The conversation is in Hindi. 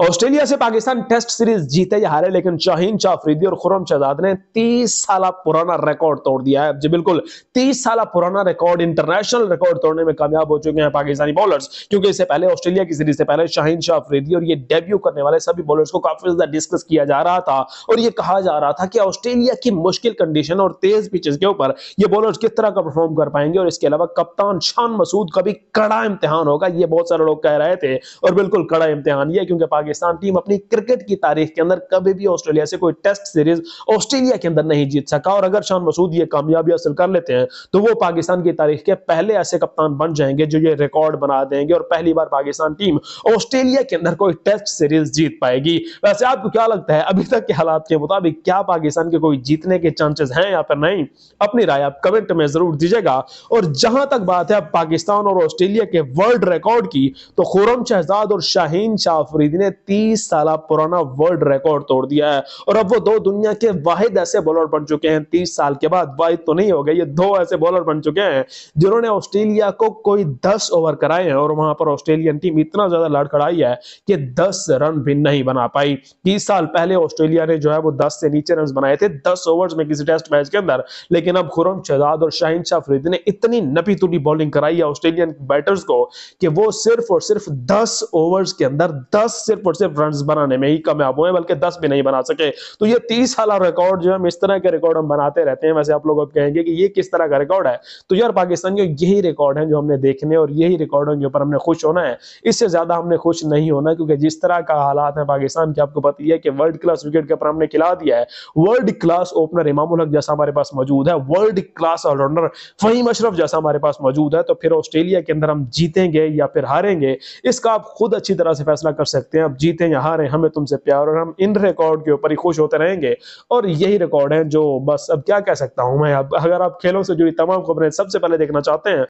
ऑस्ट्रेलिया से पाकिस्तान टेस्ट सीरीज जीते या हारे लेकिन शाहीन चाफरीदी और खुरम शहजाद ने 30 साल पुराना रिकॉर्ड तोड़ दिया है जी बिल्कुल 30 साल पुराना रिकॉर्ड इंटरनेशनल रिकॉर्ड तोड़ने में कामयाब हो चुके हैं पाकिस्तानी बॉलर्स क्योंकि इससे पहले ऑस्ट्रेलिया की सीरीज से पहले शाहीन शाहफरीदी और ये डेब्यू करने वाले सभी बॉलर्स को काफी ज्यादा डिस्कस किया जा रहा था और ये कहा जा रहा था कि ऑस्ट्रेलिया की मुश्किल कंडीशन और तेज पिचेस के ऊपर ये बॉलर्स किस तरह का परफॉर्म कर पाएंगे और इसके अलावा कप्तान शान मसूद का भी कड़ा इम्तिहान होगा ये बहुत सारे लोग कह रहे थे और बिल्कुल कड़ा इम्तिहान यह क्योंकि पाकिस्तान टीम अपनी क्रिकेट की तारीख के अंदर कभी भी ऑस्ट्रेलिया से कोई टेस्ट सीरीज ऑस्ट्रेलिया के अंदर नहीं जीत सका और अगर शान मसूद ये कामयाबी हासिल कर लेते हैं तो वो पाकिस्तान की तारीख के पहले ऐसे कप्तान बन जाएंगे जो ये रिकॉर्ड बना देंगे और पहली बार पाकिस्तान टीम ऑस्ट्रेलिया के अंदर कोई टेस्ट सीरीज जीत पाएगी वैसे आपको क्या लगता है अभी तक के हालात के मुताबिक क्या पाकिस्तान के कोई जीतने के चांसेस हैं या फिर नहीं अपनी राय आप कमेंट में जरूर दीजिएगा और जहां तक बात है पाकिस्तान और ऑस्ट्रेलिया के वर्ल्ड रिकॉर्ड की तो खुरम शहजाद और शाहीन शाह ने तीस साल पुराना वर्ल्ड रिकॉर्ड तोड़ दिया है और अब वो दो दुनिया के वाहिद ऐसे बॉलर बन चुके हैं तीस साल के बाद वाहिद तो नहीं हो गए ये दो ऐसे बॉलर बन चुके हैं जिन्होंने ऑस्ट्रेलिया को कोई दस ओवर कराए हैं और वहां पर ऑस्ट्रेलियन टीम इतना ज्यादा लड़खड़ाई है कि दस रन भी नहीं बना पाई तीस साल पहले ऑस्ट्रेलिया ने जो है वो दस से नीचे रन बनाए थे दस ओवर में किसी टेस्ट मैच के अंदर लेकिन अब खुरम शजाद और शाहिन शाहफरीदी ने इतनी नपी तुली बॉलिंग कराई है ऑस्ट्रेलियन बैटर्स को कि वो सिर्फ और सिर्फ दस ओवर्स के अंदर दस सिर्फ सिर्फ और सिर्फ रन बनाने में ही कामयाब हुए बल्कि दस भी नहीं बना सके तो ये तीस साल रिकॉर्ड जो हम इस तरह के रिकॉर्ड हम बनाते रहते हैं वैसे आप लोग कहेंगे कि ये किस तरह का रिकॉर्ड है तो यार पाकिस्तान के यही रिकॉर्ड है जो हमने देखने और यही रिकॉर्डों के ऊपर हमने खुश होना है इससे ज्यादा हमने खुश नहीं होना क्योंकि जिस तरह का हालात है पाकिस्तान के आपको पता ही है कि वर्ल्ड क्लास विकेट के ऊपर हमने खिला दिया है वर्ल्ड क्लास ओपनर इमामुल हक जैसा हमारे पास मौजूद है world class allrounder Fahim Ashraf जैसा हमारे पास मौजूद है तो फिर ऑस्ट्रेलिया के अंदर हम जीतेंगे या फिर हारेंगे इसका आप खुद अच्छी तरह से फैसला कर सकते हैं आप जीते या हारे हमें तुमसे प्यार और हम इन रिकॉर्ड के ऊपर ही खुश होते रहेंगे और यही रिकॉर्ड है जो बस अब क्या कह सकता हूं मैं अब अगर आप खेलों से जुड़ी तमाम खबरें सबसे पहले देखना चाहते हैं